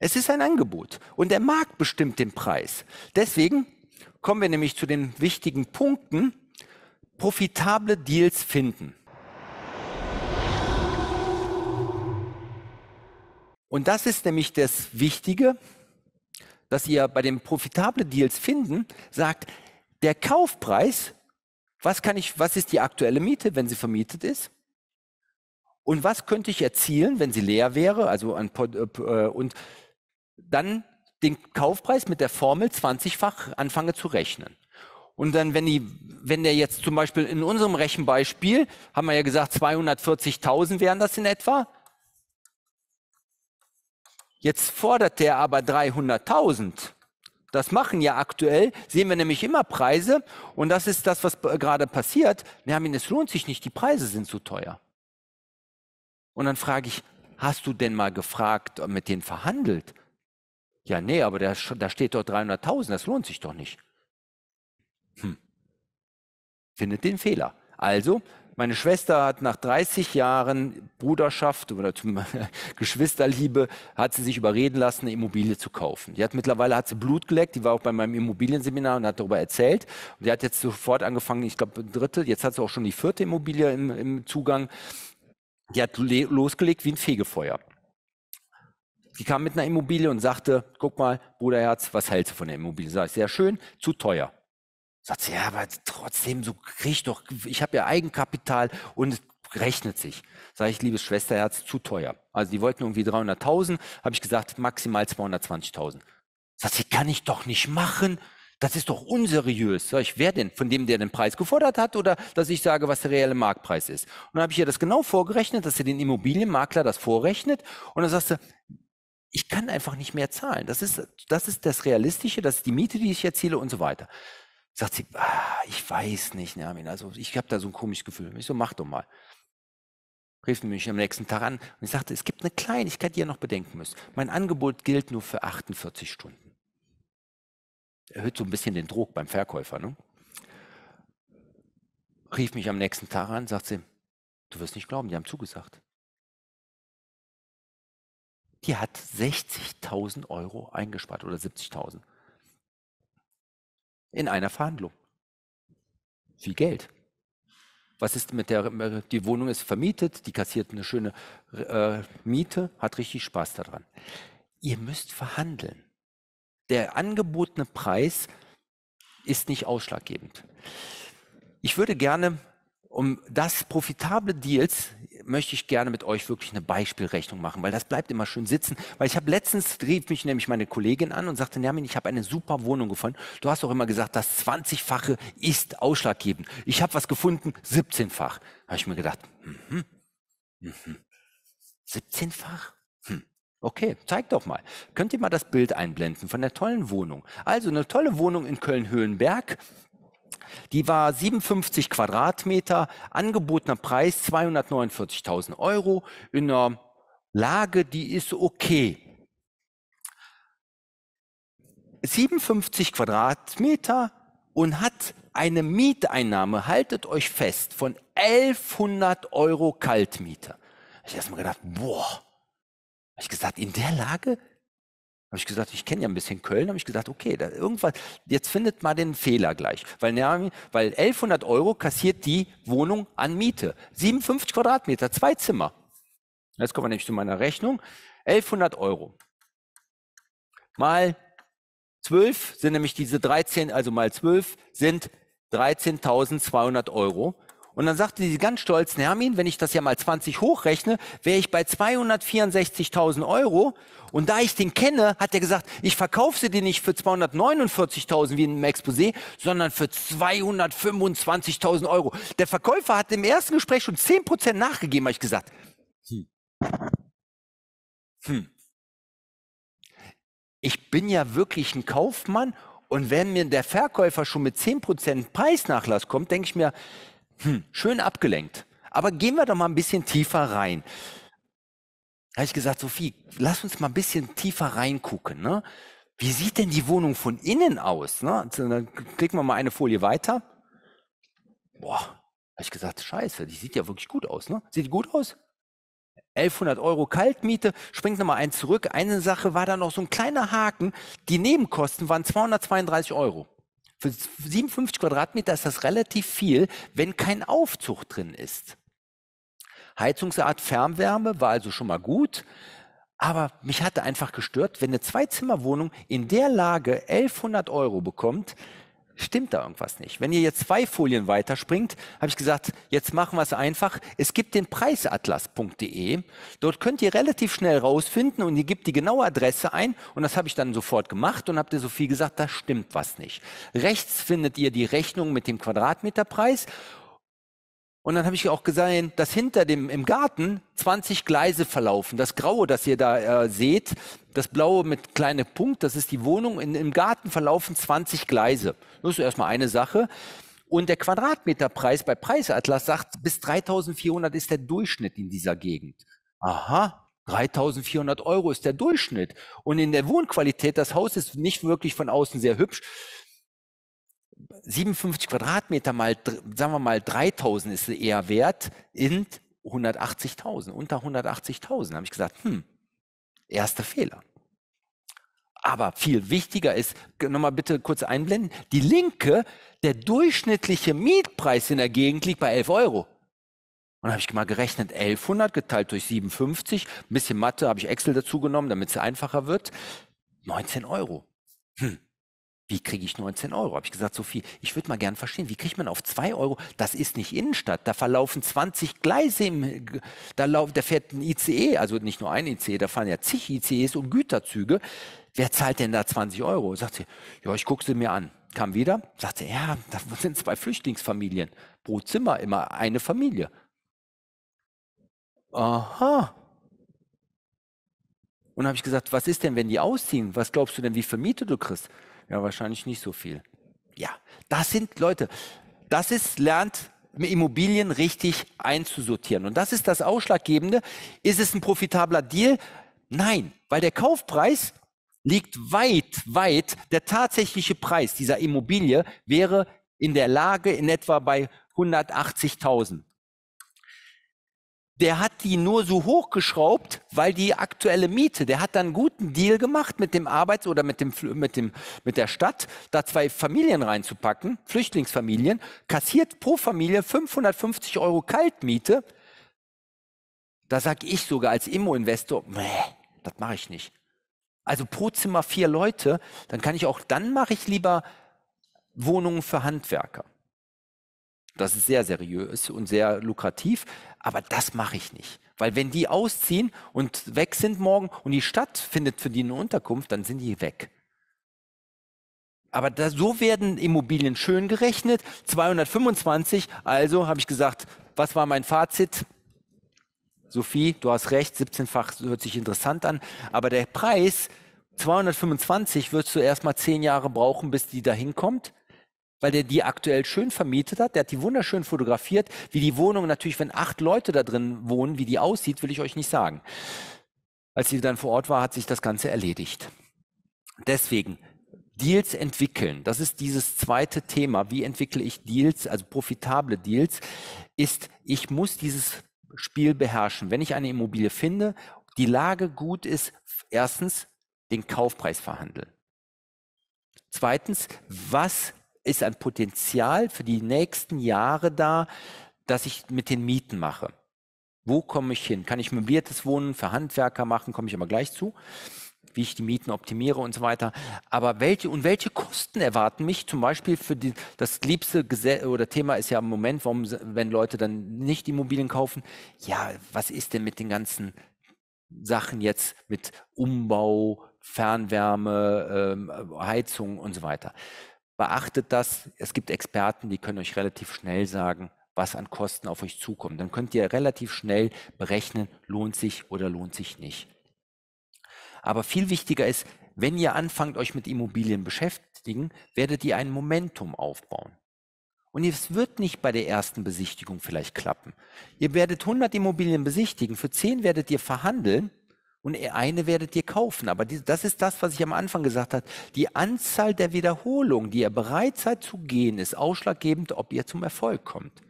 Es ist ein Angebot und der Markt bestimmt den Preis. Deswegen kommen wir nämlich zu den wichtigen Punkten. Profitable Deals finden. Und das ist nämlich das Wichtige, dass ihr bei den profitable Deals finden sagt, der Kaufpreis, was kann ich, was ist die aktuelle Miete, wenn sie vermietet ist? Und was könnte ich erzielen, wenn sie leer wäre? Also an, äh, äh, und dann den Kaufpreis mit der Formel 20-fach anfange zu rechnen. Und dann, wenn, die, wenn der jetzt zum Beispiel in unserem Rechenbeispiel, haben wir ja gesagt, 240.000 wären das in etwa. Jetzt fordert der aber 300.000. Das machen ja aktuell, sehen wir nämlich immer Preise. Und das ist das, was gerade passiert. Nermin, es lohnt sich nicht, die Preise sind zu teuer. Und dann frage ich, hast du denn mal gefragt, mit denen verhandelt? Ja, nee, aber da, da steht doch 300.000, das lohnt sich doch nicht. Hm. Findet den Fehler. Also, meine Schwester hat nach 30 Jahren Bruderschaft oder Geschwisterliebe, hat sie sich überreden lassen, eine Immobilie zu kaufen. Die hat mittlerweile hat sie Blut geleckt, die war auch bei meinem Immobilienseminar und hat darüber erzählt. Und die hat jetzt sofort angefangen, ich glaube, dritte, jetzt hat sie auch schon die vierte Immobilie im, im Zugang. Die hat losgelegt wie ein Fegefeuer. Die kam mit einer Immobilie und sagte, guck mal, Bruderherz, was hältst du von der Immobilie? Sag ich, sehr schön, zu teuer. Sagt sie, ja, aber trotzdem, so krieg ich doch, ich habe ja Eigenkapital und es rechnet sich. Sag ich, liebes Schwesterherz, zu teuer. Also die wollten irgendwie 300.000, habe ich gesagt, maximal 220.000. Sagt sie, kann ich doch nicht machen. Das ist doch unseriös. Sag ich, wer denn? Von dem, der den Preis gefordert hat oder dass ich sage, was der reelle Marktpreis ist? Und dann habe ich ihr das genau vorgerechnet, dass sie den Immobilienmakler das vorrechnet. Und dann sagst du, ich kann einfach nicht mehr zahlen. Das ist, das ist das Realistische, das ist die Miete, die ich erziele und so weiter. Sagt sie, ah, ich weiß nicht, Nermin, also ich habe da so ein komisches Gefühl. Ich so, mach doch mal. Rief mich am nächsten Tag an und ich sagte, es gibt eine Kleinigkeit, die ihr noch bedenken müsst. Mein Angebot gilt nur für 48 Stunden. Erhöht so ein bisschen den Druck beim Verkäufer. Ne? Rief mich am nächsten Tag an, sagt sie, du wirst nicht glauben, die haben zugesagt die hat 60.000 Euro eingespart oder 70.000. In einer Verhandlung. Viel Geld. Was ist mit der, äh, die Wohnung ist vermietet, die kassiert eine schöne äh, Miete, hat richtig Spaß daran. Ihr müsst verhandeln. Der angebotene Preis ist nicht ausschlaggebend. Ich würde gerne um das profitable Deals möchte ich gerne mit euch wirklich eine Beispielrechnung machen, weil das bleibt immer schön sitzen. Weil ich habe letztens rief mich nämlich meine Kollegin an und sagte, Nermin, ich habe eine super Wohnung gefunden. Du hast doch immer gesagt, das 20-fache ist ausschlaggebend. Ich habe was gefunden, 17-fach. Habe ich mir gedacht, mhm, mhm. 17-fach? Hm. Okay, zeig doch mal. Könnt ihr mal das Bild einblenden von der tollen Wohnung? Also eine tolle Wohnung in köln höhlenberg die war 57 Quadratmeter, angebotener Preis 249.000 Euro in einer Lage, die ist okay. 57 Quadratmeter und hat eine Mieteinnahme, haltet euch fest, von 1100 Euro Kaltmiete. Ich habe erstmal gedacht, boah, habe ich gesagt, in der Lage habe ich gesagt, ich kenne ja ein bisschen Köln, habe ich gesagt, okay, da irgendwas, jetzt findet mal den Fehler gleich. Weil, weil 1100 Euro kassiert die Wohnung an Miete. 57 Quadratmeter, zwei Zimmer. Jetzt kommen wir nämlich zu meiner Rechnung. 1100 Euro. Mal 12 sind nämlich diese 13, also mal 12 sind 13.200 Euro. Und dann sagte sie ganz stolz, Hermin, wenn ich das ja mal 20 hochrechne, wäre ich bei 264.000 Euro. Und da ich den kenne, hat er gesagt, ich verkaufe sie dir nicht für 249.000 wie in einem Exposé, sondern für 225.000 Euro. Der Verkäufer hat im ersten Gespräch schon 10% nachgegeben, habe ich gesagt. Hm. Hm. Ich bin ja wirklich ein Kaufmann und wenn mir der Verkäufer schon mit 10% Preisnachlass kommt, denke ich mir, hm, schön abgelenkt. Aber gehen wir doch mal ein bisschen tiefer rein. Da habe ich gesagt, Sophie, lass uns mal ein bisschen tiefer reingucken. Ne? Wie sieht denn die Wohnung von innen aus? Ne? Also, dann klicken wir mal eine Folie weiter. Boah, habe ich gesagt, scheiße, die sieht ja wirklich gut aus. Ne? Sieht die gut aus? 1100 Euro Kaltmiete, springt nochmal eins zurück. Eine Sache war da noch so ein kleiner Haken. Die Nebenkosten waren 232 Euro. Für 57 Quadratmeter ist das relativ viel, wenn kein Aufzug drin ist. Heizungsart Fernwärme war also schon mal gut. Aber mich hatte einfach gestört, wenn eine Zwei-Zimmer-Wohnung in der Lage 1100 Euro bekommt, stimmt da irgendwas nicht. Wenn ihr jetzt zwei Folien weiterspringt, habe ich gesagt, jetzt machen wir es einfach. Es gibt den preisatlas.de. Dort könnt ihr relativ schnell rausfinden und ihr gebt die genaue Adresse ein. Und das habe ich dann sofort gemacht und habe der Sophie gesagt, da stimmt was nicht. Rechts findet ihr die Rechnung mit dem Quadratmeterpreis und dann habe ich auch gesehen, dass hinter dem im Garten 20 Gleise verlaufen. Das Graue, das ihr da äh, seht, das Blaue mit kleinen Punkt, das ist die Wohnung. In, Im Garten verlaufen 20 Gleise. Das ist erstmal eine Sache. Und der Quadratmeterpreis bei Preisatlas sagt, bis 3400 ist der Durchschnitt in dieser Gegend. Aha, 3400 Euro ist der Durchschnitt. Und in der Wohnqualität, das Haus ist nicht wirklich von außen sehr hübsch, 57 Quadratmeter mal, sagen wir mal, 3000 ist eher wert, in 180.000, unter 180.000. habe ich gesagt, hm, erster Fehler. Aber viel wichtiger ist, nochmal bitte kurz einblenden, die Linke, der durchschnittliche Mietpreis in der Gegend liegt bei 11 Euro. Und habe ich mal gerechnet, 1100 geteilt durch 57, ein bisschen Mathe habe ich Excel dazu genommen, damit es einfacher wird, 19 Euro. Hm wie kriege ich 19 Euro? Habe ich gesagt, Sophie, ich würde mal gerne verstehen, wie kriegt man auf 2 Euro? Das ist nicht Innenstadt, da verlaufen 20 Gleise, im, da, lauf, da fährt ein ICE, also nicht nur ein ICE, da fahren ja zig ICEs und Güterzüge. Wer zahlt denn da 20 Euro? Sagt sie, ja, ich gucke sie mir an. Kam wieder, sagte, ja, da sind zwei Flüchtlingsfamilien. Pro Zimmer immer eine Familie. Aha, und habe ich gesagt, was ist denn, wenn die ausziehen? Was glaubst du denn, wie viel Miete du kriegst? Ja, wahrscheinlich nicht so viel. Ja, das sind Leute, das ist, lernt Immobilien richtig einzusortieren. Und das ist das Ausschlaggebende. Ist es ein profitabler Deal? Nein, weil der Kaufpreis liegt weit, weit, der tatsächliche Preis dieser Immobilie wäre in der Lage in etwa bei 180.000 der hat die nur so hochgeschraubt, weil die aktuelle Miete, der hat dann einen guten Deal gemacht mit dem Arbeits- oder mit, dem, mit, dem, mit der Stadt, da zwei Familien reinzupacken, Flüchtlingsfamilien, kassiert pro Familie 550 Euro Kaltmiete. Da sag ich sogar als Immo-Investor, nee, das mache ich nicht. Also pro Zimmer vier Leute, dann kann ich auch, dann mache ich lieber Wohnungen für Handwerker. Das ist sehr seriös und sehr lukrativ, aber das mache ich nicht. Weil wenn die ausziehen und weg sind morgen und die Stadt findet für die eine Unterkunft, dann sind die weg. Aber da, so werden Immobilien schön gerechnet. 225, also habe ich gesagt, was war mein Fazit? Sophie, du hast recht, 17-fach hört sich interessant an, aber der Preis 225 wirst du erstmal zehn Jahre brauchen, bis die da hinkommt weil der die aktuell schön vermietet hat. Der hat die wunderschön fotografiert. Wie die Wohnung natürlich, wenn acht Leute da drin wohnen, wie die aussieht, will ich euch nicht sagen. Als sie dann vor Ort war, hat sich das Ganze erledigt. Deswegen Deals entwickeln. Das ist dieses zweite Thema. Wie entwickle ich Deals, also profitable Deals? Ist, ich muss dieses Spiel beherrschen. Wenn ich eine Immobilie finde, die Lage gut ist, erstens den Kaufpreis verhandeln. Zweitens, was ist ein Potenzial für die nächsten Jahre da, dass ich mit den Mieten mache. Wo komme ich hin? Kann ich möbliertes Wohnen für Handwerker machen? Komme ich aber gleich zu, wie ich die Mieten optimiere und so weiter. Aber welche und welche Kosten erwarten mich zum Beispiel für die, das liebste Gese oder Thema ist ja im Moment, warum, wenn Leute dann nicht Immobilien kaufen, ja, was ist denn mit den ganzen Sachen jetzt mit Umbau, Fernwärme, ähm, Heizung und so weiter beachtet das. Es gibt Experten, die können euch relativ schnell sagen, was an Kosten auf euch zukommt. Dann könnt ihr relativ schnell berechnen, lohnt sich oder lohnt sich nicht. Aber viel wichtiger ist, wenn ihr anfangt, euch mit Immobilien beschäftigen, werdet ihr ein Momentum aufbauen. Und es wird nicht bei der ersten Besichtigung vielleicht klappen. Ihr werdet 100 Immobilien besichtigen, für 10 werdet ihr verhandeln und e, eine werdet ihr kaufen. Aber das ist das, was ich am Anfang gesagt habe. Die Anzahl der Wiederholungen, die ihr bereit seid zu gehen, ist ausschlaggebend, ob ihr zum Erfolg kommt.